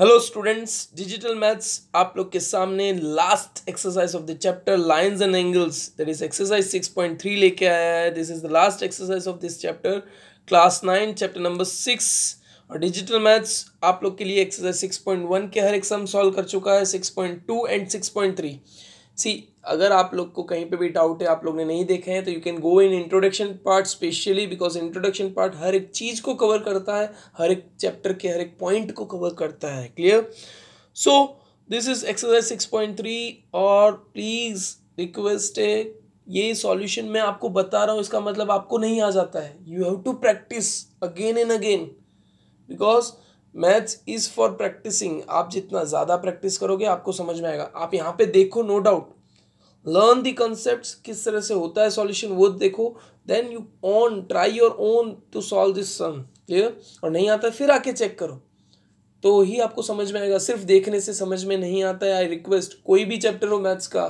Hello students digital maths आप लोग के सामने last exercise of the chapter lines and angles that is exercise 6.3 लेके आया है this is the last exercise of this chapter class nine chapter number six और digital maths आप लोग के लिए एक्सरसाइज 6.1 के हर एक सम सॉल्व कर चुका है 6.2 एंड 6.3 सी अगर आप लोग को कहीं पे भी डाउट है आप लोग ने नहीं देखे हैं तो you can go in introduction part specially because introduction part हर एक चीज़ को कवर करता है हर एक चैप्टर के हर एक पॉइंट को कवर करता है clear so this is exercise six point three और प्लीज़ रिक्वेस्ट है ये सॉल्यूशन मैं आपको बता रहा हूँ इसका मतलब आपको नहीं आ जाता है you have to practice again and again because maths is for practising आप जितना ज़्यादा प्रैक्टिस करोगे आपको समझ में आएगा आप यहाँ पे देखो no doubt learn the concept किस तरह से होता है सॉल्यूशन वो देखो then you on try your own to solve this sum clear और नहीं आता फिर आके चेक करो तो ही आपको समझ में आएगा सिर्फ देखने से समझ में नहीं आता है आई रिक्वेस्ट कोई भी चैप्टर हो मैथ्स का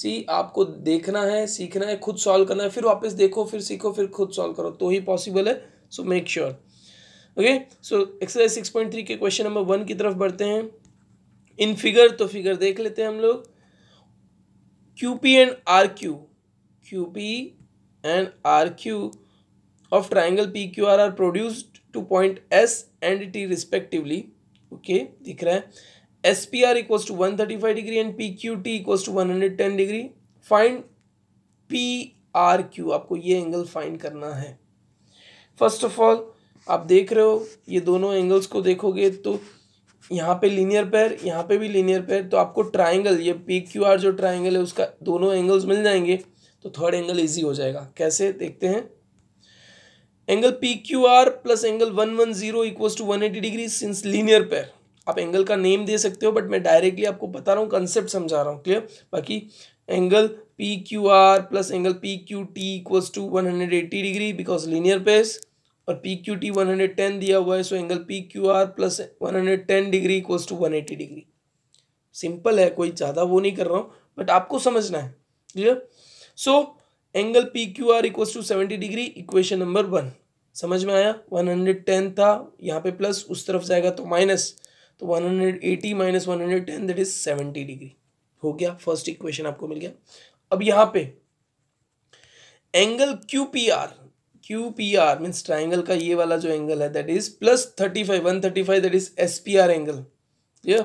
सी आपको देखना है सीखना है खुद सॉल्व करना है फिर वापस देखो फिर सीखो फिर खुद सॉल्व करो तो ही पॉसिबल है so make sure okay so exercise six point three के क्वेश्चन नंबर वन की तरफ बढ़ते हैं इन फिगर तो फिगर देख लेते हैं हम लोग Q P and R Q Q P and R Q of triangle P Q R are produced to point S and T respectively okay दिख रहा है S P R equal to one thirty five degree and P Q T equal to one hundred ten degree find P R Q आपको ये angle find करना है first of all आप देख रहे हो ये दोनों एंगल्स को देखोगे तो यहाँ पे लीनियर पैर यहाँ पे भी लीनियर पैर तो आपको ट्राइंगल ये पी क्यू आर जो ट्राइंगल है उसका दोनों एंगल्स मिल जाएंगे तो थर्ड एंगल इजी हो जाएगा कैसे देखते हैं angle P Q R plus angle one one zero equals to one eighty degree since linear pair आप एंगल का नेम दे सकते हो बट मैं डायरेक्टली आपको बता रहा हूँ कंसेप्ट समझा रहा हूँ क्लियर बाकी angle P Q R plus angle P Q T equals to one hundred eighty degree because linear pairs और P Q T one hundred ten दिया हुआ है so angle P Q R plus one hundred ten degree equals to one eighty degree simple है कोई ज़्यादा वो नहीं कर रहा हूँ बट आपको समझना है clear so angle P Q R equals to seventy degree equation number one समझ में आया वन हंड्रेड टेन था यहाँ पे प्लस उस तरफ जाएगा तो माइनस तो one hundred eighty minus one hundred ten that is seventy degree हो गया फर्स्ट इक्वेशन आपको मिल गया अब यहाँ पे angle Q P R Q P R means triangle का ये वाला जो एंगल है that is plus thirty five one thirty five that is S P R angle ये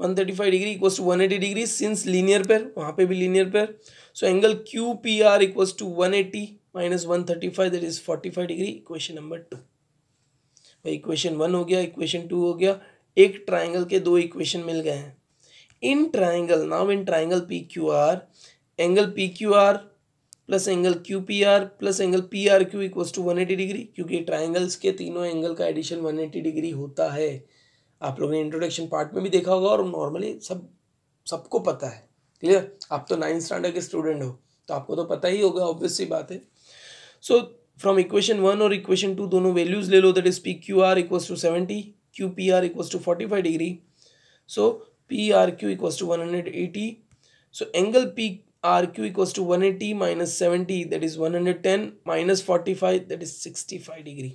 one thirty five degree equals to one eighty degree since linear pair वहाँ पे भी linear pair so angle Q P R equals to one eighty minus one thirty five that is forty five degree equation number two भाई equation one हो गया equation two हो गया एक triangle के दो इक्वेशन मिल गए हैं in triangle now in triangle P Q R angle P Q R plus angle Q P R plus angle P R Q equals to one eighty degree क्योंकि triangles के तीनों एंगल का addition one eighty degree होता है आप लोगों ने introduction part में भी देखा होगा और नॉर्मली सब सबको पता है क्लियर आप तो नाइन्थ स्टैंडर्ड के स्टूडेंट हो तो आपको तो पता ही होगा ऑब्वियस सी बात है सो फ्रॉम इक्वेशन वन और इक्वेशन टू दोनों वैल्यूज ले लो that is P Q R equals to seventy Q P R equals to forty five degree so P R Q equals to one hundred eighty so angle P R Q equals to one eighty minus seventy that is one hundred ten minus forty five that is sixty five degree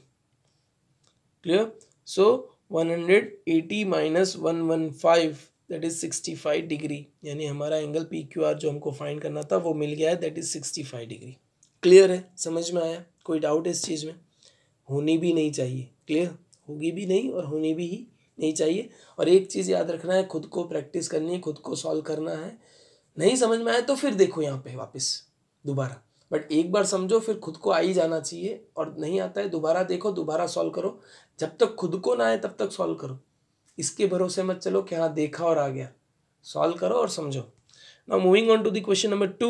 clear so one hundred eighty minus one one five that is sixty five degree यानी हमारा angle P Q R जो हमको find करना था वो मिल गया है that is sixty five degree clear है समझ में आया कोई डाउट है इस चीज़ में होनी भी नहीं चाहिए क्लियर होगी भी नहीं और होनी भी ही नहीं चाहिए और एक चीज़ याद रखना है खुद को प्रैक्टिस करनी है खुद को सॉल्व करना है नहीं समझ में आए तो फिर देखो यहाँ पे वापस दोबारा बट एक बार समझो फिर खुद को आ ही जाना चाहिए और नहीं आता है दोबारा देखो दोबारा सॉल्व करो जब तक खुद को ना आए तब तक सॉल्व करो इसके भरोसे मत चलो कि हाँ देखा और आ गया सॉल्व करो और समझो to moving on to the question number 2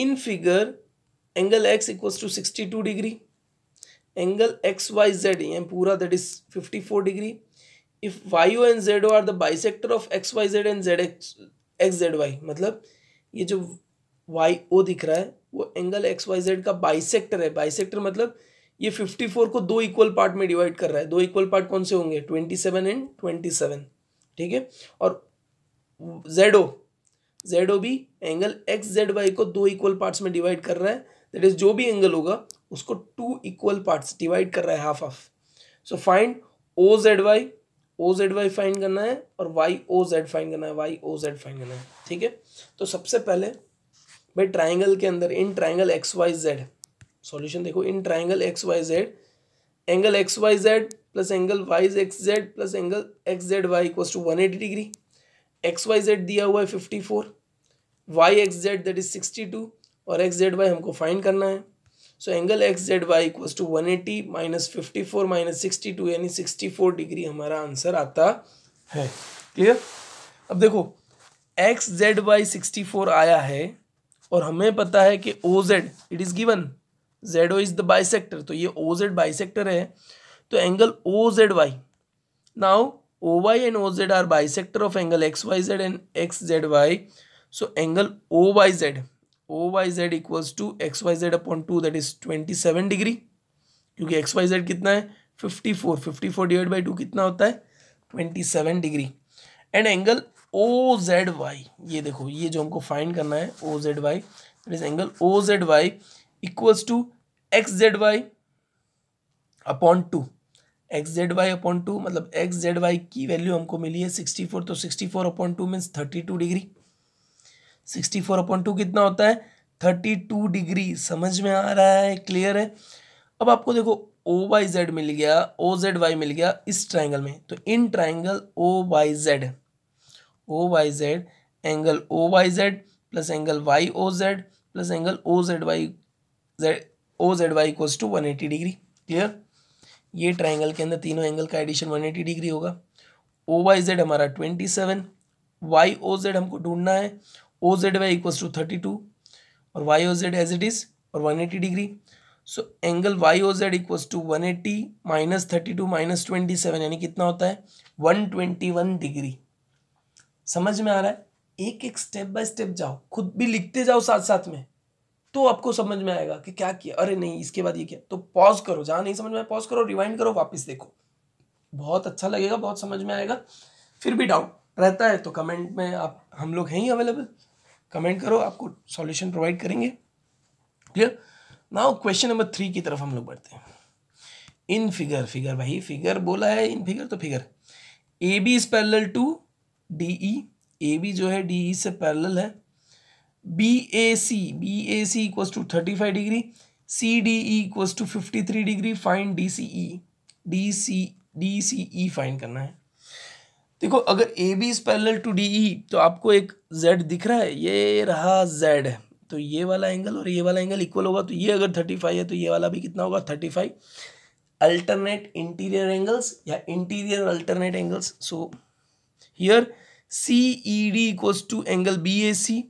in figure angle x to to 62 degree angle xyz पूरा pura is fifty four degree if Y O and Z O are the bisector of X Y Z and Z X X Z Y मतलब ये जो Y O दिख रहा है वो angle X Y Z का bisector है bisector मतलब ये फिफ्टी फोर को दो इक्वल पार्ट में डिवाइड कर रहा है दो इक्वल पार्ट कौन से होंगे twenty seven and twenty seven ठीक है और जेड ओ जेड ओ भी एंगल एक्स जेड वाई को दो इक्वल पार्ट्स में डिवाइड कर रहा है दैट इज जो भी एंगल होगा उसको टू इक्वल पार्ट्स डिवाइड कर रहा है half half so find O Z Y O Z Y fine करना है और वाई ओ जेड फाइन करना है वाई ओ जेड फाइन करना है ठीक है तो सबसे पहले भाई ट्राइंगल के अंदर in triangle X Y Z solution देखो in triangle X Y Z angle X Y Z plus angle Y X Z plus angle X Z Y equal to one eighty degree X Y Z दिया हुआ है fifty four Y X Z that is sixty two और X Z Y हमको find करना है so angle X Z Y equals to one eighty minus fifty four minus sixty two यानी sixty four degree हमारा answer आता है clear अब देखो X Z Y sixty four आया है और हमें पता है कि O Z it is given Z O is the bisector तो ये ओ जेड बाइसेक्टर है तो angle O Z Y now O Y and O Z are bisector of angle X Y Z and X Z Y so angle O Y Z O Y Z equals to X Y Z upon two that is twenty seven degree क्योंकि X Y Z कितना है fifty four fifty four divide by two कितना होता है twenty seven degree and angle O Z Y ये देखो ये जो हमको फाइंड करना है O Z Y that is angle O Z Y equals to X Z Y upon two X Z Y upon two मतलब एक्स जेड वाई की value हमको मिली है सिक्सटी फोर तो sixty four upon two means thirty two degree sixty four upon two कितना होता है thirty two degree समझ में आ रहा है क्लियर है अब आपको देखो ओ वाई जेड मिल गया ओ जेड वाई मिल गया इस ट्राइंगल में तो in triangle O Y Z O Y Z angle O Y Z plus angle Y O Z plus angle O Z Y Z O Z Y equals to one eighty degree clear ये triangle के अंदर तीनों angle का addition one eighty degree होगा O Y Z हमारा twenty seven Y O Z हमको ढूंढना है O Z Y equals to thirty two और Y O Z as it is और one eighty degree so angle Y O Z equals to one eighty minus thirty two minus twenty seven यानी कितना होता है one twenty one degree समझ में आ रहा है एक एक स्टेप बाय स्टेप जाओ खुद भी लिखते जाओ साथ साथ में तो आपको समझ में आएगा कि क्या किया अरे नहीं इसके बाद ये किया तो पॉज करो जहाँ नहीं समझ में पॉज करो रिवाइंड करो वापस देखो बहुत अच्छा लगेगा बहुत समझ में आएगा फिर भी डाउट रहता है तो कमेंट में आप हम लोग हैं ही अवेलेबल कमेंट करो आपको सॉल्यूशन प्रोवाइड करेंगे clear now question number three की तरफ हम लोग बढ़ते हैं इन फिगर फिगर भाई फिगर बोला है इन फिगर तो figure A B is parallel to D E A B जो है डी ई e से पैरल है B A C B A C equals to thirty five degree C D E to fifty three degree find D C E D C D C E find करना है देखो अगर A B is parallel to D E तो आपको एक Z दिख रहा है ये रहा जेड तो ये वाला एंगल और ये वाला एंगल इक्वल होगा तो ये अगर थर्टी फाइव है तो ये वाला भी कितना होगा thirty five alternate interior angles या interior alternate angles so here C E D equals to angle B A C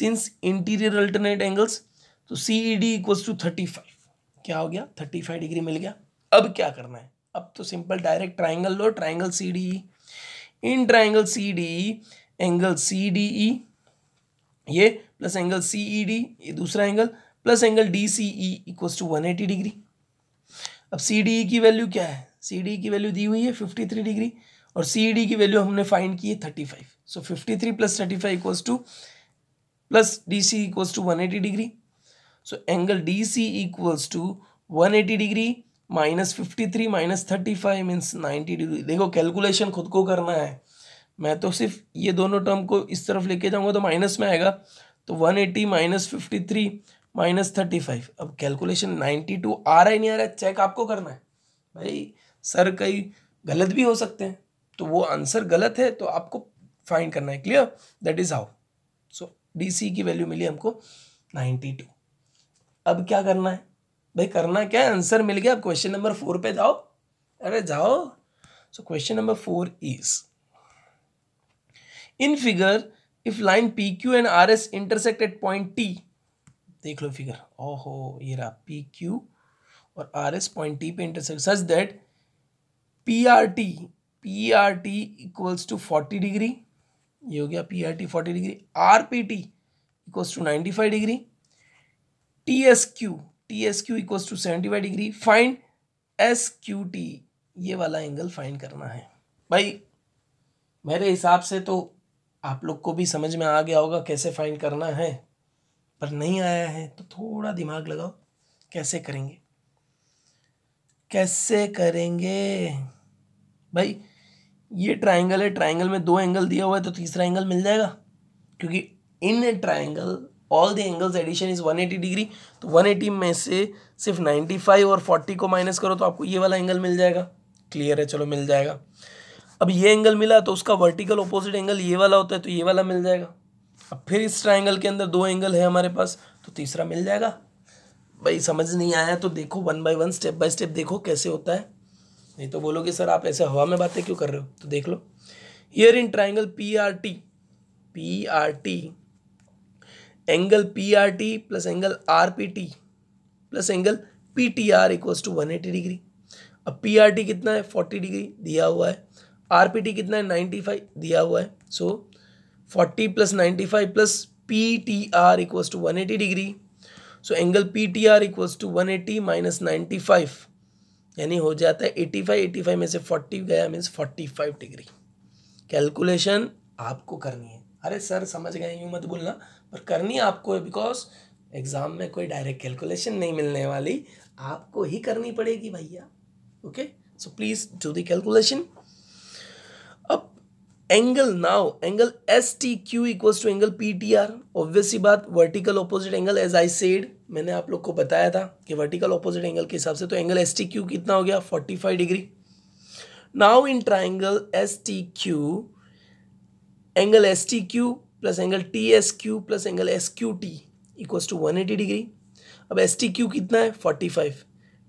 since interior alternate angles तो C E D equals to thirty five क्या हो गया थर्टी फाइव डिग्री मिल गया अब क्या करना है अब तो सिंपल डायरेक्ट ट्राइंगल लो triangle C D E in triangle C D E angle C D E ये plus angle C E D ये दूसरा angle plus angle D C E equal to one eighty degree अब C D ई की value क्या है सी D की value दी हुई है फिफ्टी थ्री डिग्री और सी डी की वैल्यू हमने फाइंड की है thirty five so fifty three plus thirty five equal to plus D C equal to one eighty degree so angle D C equals to one eighty degree minus fifty three minus thirty five means ninety degree देखो calculation खुद को करना है मैं तो सिर्फ ये दोनों टर्म को इस तरफ लेके जाऊंगा तो माइनस में आएगा तो one eighty minus fifty three minus thirty five अब कैलकुलेशन नाइन्टी टू आ रहा है नहीं आ रहा है चेक आपको करना है भाई सर कई गलत भी हो सकते हैं तो वो आंसर गलत है तो आपको फाइंड करना है clear that is how so D की वैल्यू मिली हमको नाइन्टी टू अब क्या करना है भाई करना क्या है आंसर मिल गया अब क्वेश्चन नंबर फोर पे जाओ अरे जाओ so question number four is in figure if line P Q and R S intersect at point T देख लो फिगर ओहो ये रहा पी क्यू और आर एस पॉइंट टी पे intersect such that P R T P R T equals to forty degree ये हो गया P R T forty degree R P T equals to ninety five degree T S Q T S Q equal to seventy five degree find S Q T ये वाला angle find करना है भाई मेरे हिसाब से तो आप लोग को भी समझ में आ गया होगा कैसे फाइंड करना है पर नहीं आया है तो थोड़ा दिमाग लगाओ कैसे करेंगे कैसे करेंगे भाई ये ट्राइंगल है ट्राइंगल में दो एंगल दिया हुआ है तो तीसरा एंगल मिल जाएगा क्योंकि in triangle all the angles addition is 180 degree तो 180 में से सिर्फ 95 और 40 को माइनस करो तो आपको ये वाला एंगल मिल जाएगा क्लियर है चलो मिल जाएगा अब ये एंगल मिला तो उसका वर्टिकल ऑपोजिट एंगल ये वाला होता है तो ये वाला मिल जाएगा अब फिर इस ट्राइंगल के अंदर दो एंगल है हमारे पास तो तीसरा मिल जाएगा भाई समझ नहीं आया तो देखो one by one step by step देखो कैसे होता है नहीं तो बोलोगे सर आप ऐसे हवा में बातें क्यों कर रहे हो तो देख लो here in triangle P R T P R T angle P R T plus angle R P T plus angle P T R equals to one eighty degree अब पी आर टी कितना है forty degree दिया हुआ है are P T कितना है ninety five दिया हुआ है so forty plus ninety five plus P T R equals to one eighty degree so angle P T R equals to one eighty minus ninety five यानी हो जाता है eighty five eighty five में से forty गया means forty five degree calculation आपको करनी है अरे सर समझ गए यूँ मत बोलना पर करनी आपको है बिकॉज एग्ज़ाम में कोई डायरेक्ट कैलकुलेशन नहीं मिलने वाली आपको ही करनी पड़ेगी भैया okay so please do the calculation अब angle now angle S T Q equals to angle P T R obviously बात vertical opposite angle as I said मैंने आप लोग को बताया था कि वर्टिकल ऑपोजिट एंगल के हिसाब से तो एंगल एस टी क्यू कितना हो गया forty five degree now in triangle S T Q angle S T Q plus angle T S Q plus angle S Q T equals to one eighty degree अब S T Q कितना है forty five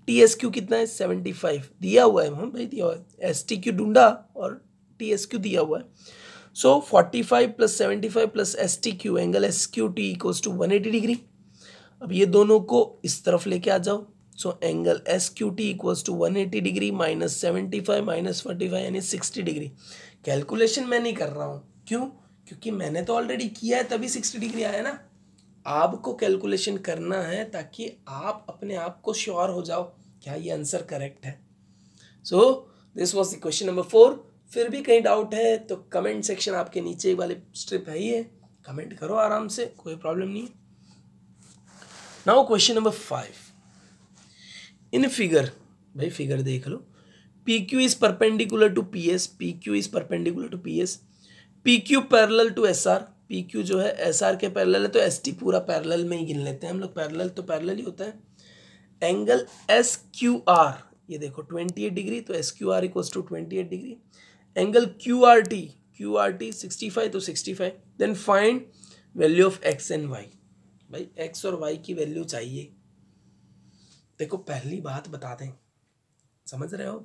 T S Q कितना है seventy five दिया हुआ है हम भाई दिया हुआ है एस टी क्यू ढूंढा और टी एस क्यू दिया हुआ है so forty five plus seventy five plus S T Q angle S Q T equals to one eighty degree अब ये दोनों को इस तरफ लेके आ जाओ so angle S Q T equals to one eighty degree minus seventy five minus forty five यानी सिक्सटी डिग्री कैलकुलेशन मैं नहीं कर रहा हूँ क्यों क्योंकि मैंने तो ऑलरेडी किया है तभी सिक्सटी डिग्री आया ना आपको कैलकुलेशन करना है ताकि आप अपने आप को श्योर हो जाओ क्या ये आंसर करेक्ट है so this was the question number four फिर भी कहीं डाउट है तो कमेंट सेक्शन आपके नीचे वाले स्ट्रिप है ही है कमेंट करो आराम से कोई प्रॉब्लम नहीं now question number five in figure भाई फिगर देख लो P Q is perpendicular to P S P Q is perpendicular to P S P Q parallel to S R P Q जो है एस आर के parallel है तो S T पूरा parallel में ही गिन लेते हैं हम लोग पैरल तो पैरल ही होता है एंगल एस क्यू आर ये देखो ट्वेंटी एट डिग्री तो S Q R equals to twenty eight degree angle Q R T Q R T sixty five तो sixty five then find value of X and Y भाई X और Y की value चाहिए देखो पहली बात बता दें समझ रहे हो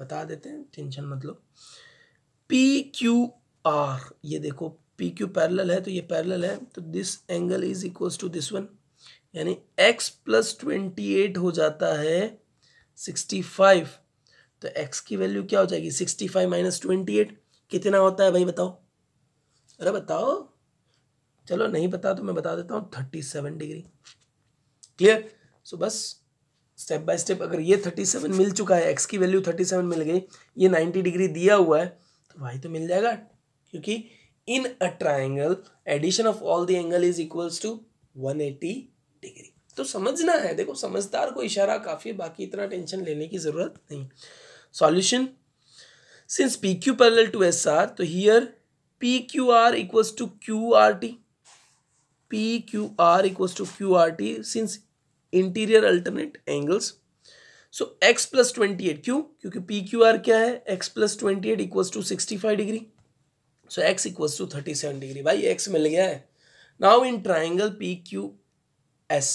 बता देते हैं टेंशन मतलब पी क्यू आर ये देखो पी क्यू पैरल है तो ये पैरल है तो this angle is equals to this one यानी एक्स प्लस ट्वेंटी एट हो जाता है सिक्सटी फाइव तो एक्स की वैल्यू क्या हो जाएगी sixty five minus twenty eight कितना होता है भाई बताओ अरे बताओ चलो नहीं बता तो मैं बता देता हूँ thirty seven degree clear so बस स्टेप बाय स्टेप अगर ये थर्टी सेवन मिल चुका है एक्स की वैल्यू थर्टी सेवन मिल गई ये नाइन्टी डिग्री दिया हुआ है तो भाई तो मिल जाएगा क्योंकि in a triangle addition of all the angle is equals to 180 degree तो समझना है देखो समझदार को इशारा काफ़ी है बाकी इतना टेंशन लेने की ज़रूरत नहीं solution since P Q parallel to S R तो here P Q R equals to Q R T P Q R equals to Q R T since interior alternate angles so X plus twenty eight क्यों क्योंकि P Q R क्या है X plus twenty eight equals to sixty five degree so X equals to thirty seven degree भाई X मिल गया है now in triangle P Q S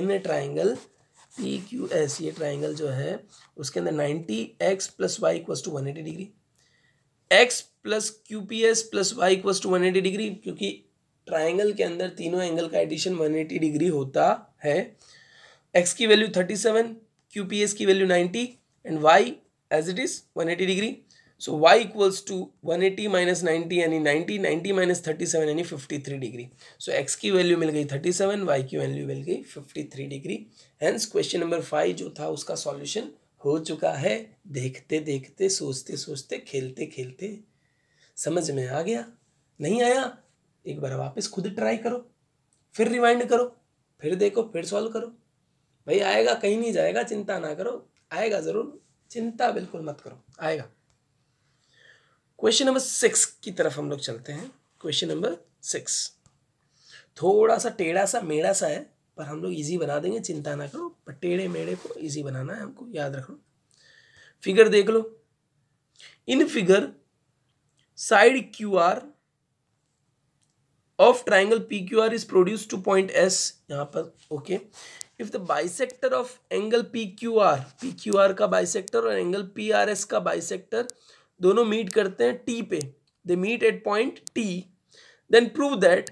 in triangle P Q S ये triangle जो है उसके अंदर ninety X plus Y equals to one eighty degree X plus Q P S plus Y equals to one eighty degree क्योंकि triangle के अंदर तीनों angle का एडिशन वन एटी डिग्री होता है एक्स की value thirty seven Q P S की value ninety and y as it is one eighty degree so y equals to one eighty minus ninety यानी ninety ninety minus thirty seven यानी fifty three degree so x की value मिल गई thirty seven y की value मिल गई fifty three degree hence question number five जो था उसका सॉल्यूशन हो चुका है देखते देखते सोचते सोचते खेलते खेलते समझ में आ गया नहीं आया एक बार वापस खुद ट्राई करो फिर रिवाइंड करो फिर देखो फिर सॉल्व करो भाई आएगा कहीं नहीं जाएगा चिंता ना करो आएगा ज़रूर चिंता बिल्कुल मत करो आएगा क्वेश्चन नंबर सिक्स की तरफ हम लोग चलते हैं क्वेश्चन नंबर सिक्स थोड़ा सा टेढ़ा सा मेढ़ा सा है पर हम लोग इजी बना देंगे चिंता ना करो पर टेढ़े मेढ़े को इजी बनाना है हमको याद रखो फिगर देख लो in figure side Q R of triangle P Q R is produce to point S यहाँ पर okay if the bisector of angle P Q R P Q R का बाइसेक्टर और एंगल पी आर एस का bisector दोनों meet करते हैं T पे they meet at point T then prove that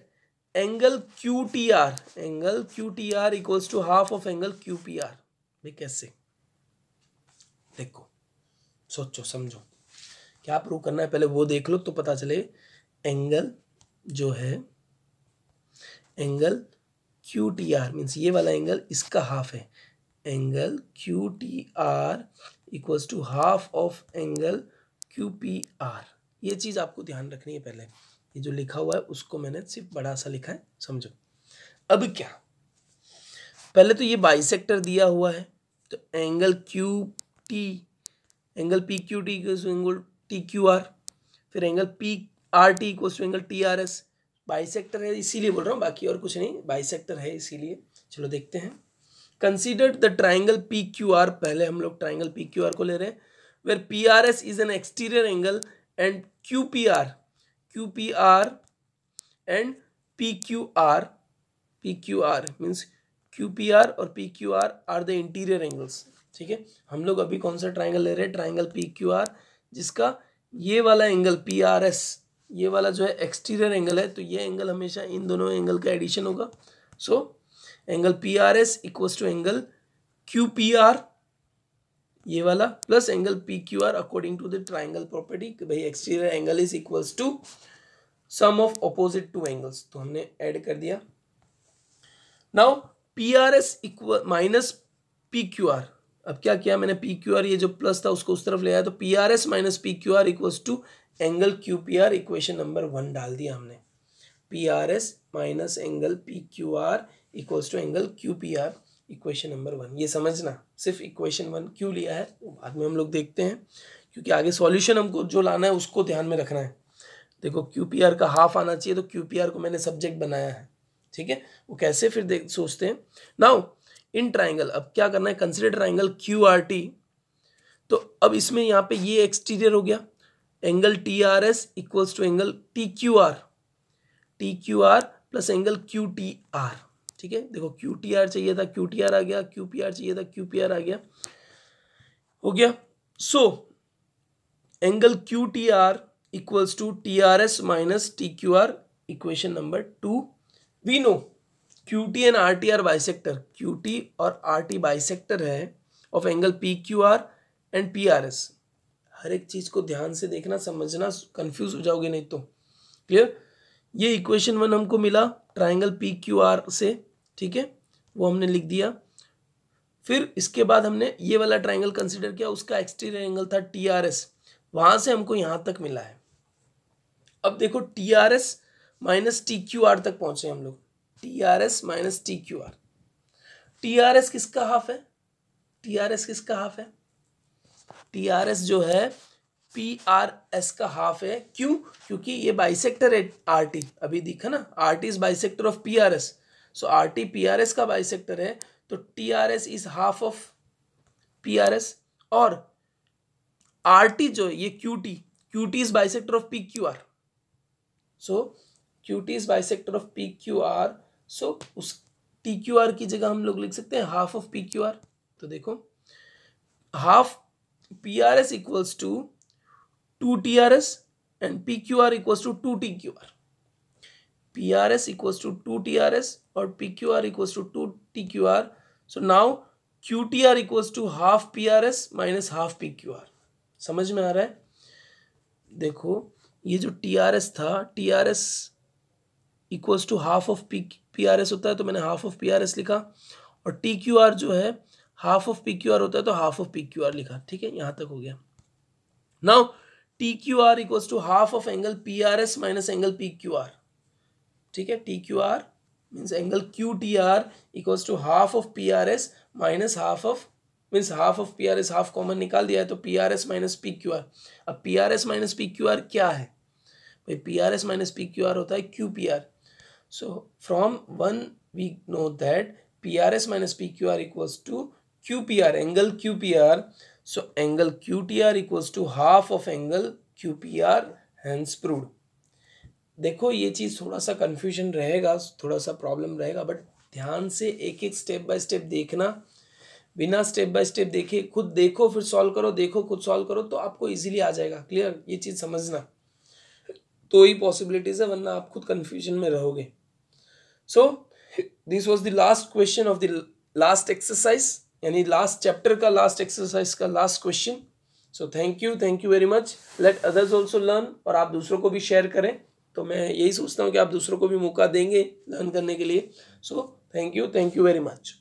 angle Q T R angle Q T R equals to half of angle Q P R कैसे देखो सोचो समझो क्या प्रूव करना है पहले वो देख लो तो पता चले एंगल जो है angle Q T R means ये वाला एंगल इसका हाफ है angle Q T R equals to half of angle Q P R ये चीज़ आपको ध्यान रखनी है पहले ये जो लिखा हुआ है उसको मैंने सिर्फ बड़ा सा लिखा है समझो अब क्या पहले तो ये बाई दिया हुआ है तो angle Q T angle P Q T angle T Q R फिर एंगल पी आर टी को एंगल टी आर एस बाई है इसीलिए बोल रहा हूँ बाकी और कुछ नहीं बाई है इसीलिए चलो देखते हैं consider the triangle P Q R पहले हम लोग ट्राइंगल पी क्यू आर को ले रहे हैं where PRS is an exterior angle and QPR, QPR and PQR, PQR means QPR और PQR are the interior angles. ठीक है हम लोग अभी कौन सा ट्राइंगल ले रहे हैं ट्राइंगल PQR जिसका ये वाला एंगल PRS ये वाला जो है एक्सटीरियर एंगल है तो ये एंगल हमेशा इन दोनों एंगल का एडिशन होगा so angle P R S equal to angle Q P R ये वाला plus angle P Q R according to the triangle property कि भाई exterior angle is equals to sum of opposite two angles तो हमने add कर दिया now P R S equal minus P Q R अब क्या किया मैंने पी क्यू आर ये जो प्लस था उसको उस तरफ ले आया तो P R S minus P Q R equals to angle Q P R equation number one डाल दिया हमने P R S minus angle P Q R equals to angle Q P R equation number one ये समझना सिर्फ equation one क्यों लिया है वो बाद में हम लोग देखते हैं क्योंकि आगे सॉल्यूशन हमको जो लाना है उसको ध्यान में रखना है देखो क्यू पी आर का हाफ आना चाहिए तो क्यू पी आर को मैंने सब्जेक्ट बनाया है ठीक है वो कैसे फिर देख सोचते हैं नाउ इन ट्राइंगल अब क्या करना है consider triangle Q R T तो अब इसमें यहाँ पे ये एक्सटीरियर हो गया angle T R S equals to angle T Q R T Q R plus angle Q T R ठीक है देखो क्यू टी आर चाहिए था क्यू टी आर आ गया क्यू पी आर चाहिए था क्यू पी आर आ गया हो गया so angle Q T R equals to T R S minus T Q R equation number two we know Q T and R T are bisector Q T और R T bisector है of angle P Q R and P R S हर एक चीज़ को ध्यान से देखना समझना कंफ्यूज हो जाओगे नहीं तो क्लियर ये इक्वेशन वन हमको मिला ट्राइंगल पी क्यू आर से ठीक है वो हमने लिख दिया फिर इसके बाद हमने ये वाला ट्राइंगल कंसिडर किया उसका एक्सटीरियर एंगल था टी आर एस वहां से हमको यहां तक मिला है अब देखो T R S minus T Q R तक पहुंचे हम लोग T R S minus T Q R T R S किसका हाफ है टी आर एस किसका हाफ है टी आर एस जो है पी आर एस का हाफ है क्यों क्योंकि ये बाइसेक्टर है आर टी अभी दिखा ना R T is bisector of P R S so R T P R S का सेक्टर है तो T R S is half of P R S और आर टी जो है ये Q T Q T is bisector of P Q R so Q T is sector of P Q R so उस T Q are की जगह हम लोग लिख सकते हैं half of P Q R तो देखो half P R S equals to two T R S and P Q R equals to two T Q R P R S equals to two T R S और P Q R equals to two T Q R so now Q T R equals to half P R S minus half P Q R समझ में आ रहा है देखो ये जो T R S था T R S equals to half of P P R S होता है तो मैंने half of P R S लिखा और टी क्यू आर जो है half of P Q R होता है तो half of P Q R लिखा ठीक है यहाँ तक हो गया now T Q R equals to half of angle P R S minus angle P Q R ठीक है T Q R means angle Q T R equals to half of P R S minus half of means half of P R S half common निकाल दिया है तो P R S minus P Q R अब P R S minus P Q R क्या है भाई P R S minus P Q R होता है Q P R so from one we know that P R S minus P Q R equals to Q P R angle Q P R so angle Q T R equals to half of angle Q P R hence proved देखो ये चीज़ थोड़ा सा confusion रहेगा थोड़ा सा problem रहेगा but ध्यान से एक एक स्टेप बाय स्टेप देखना बिना स्टेप बाय स्टेप देखे खुद देखो फिर सॉल्व करो देखो खुद सॉल्व करो तो आपको इजीली आ जाएगा क्लियर ये चीज़ समझना तो ही पॉसिबिलिटीज़ है वरना आप खुद कन्फ्यूजन में रहोगे so this was the last question of the last exercise यानी लास्ट चैप्टर का लास्ट एक्सरसाइज का last question so thank you thank you very much let others also learn और आप दूसरों को भी शेयर करें तो मैं यही सोचता हूँ कि आप दूसरों को भी मौका देंगे लर्न करने के लिए so thank you thank you very much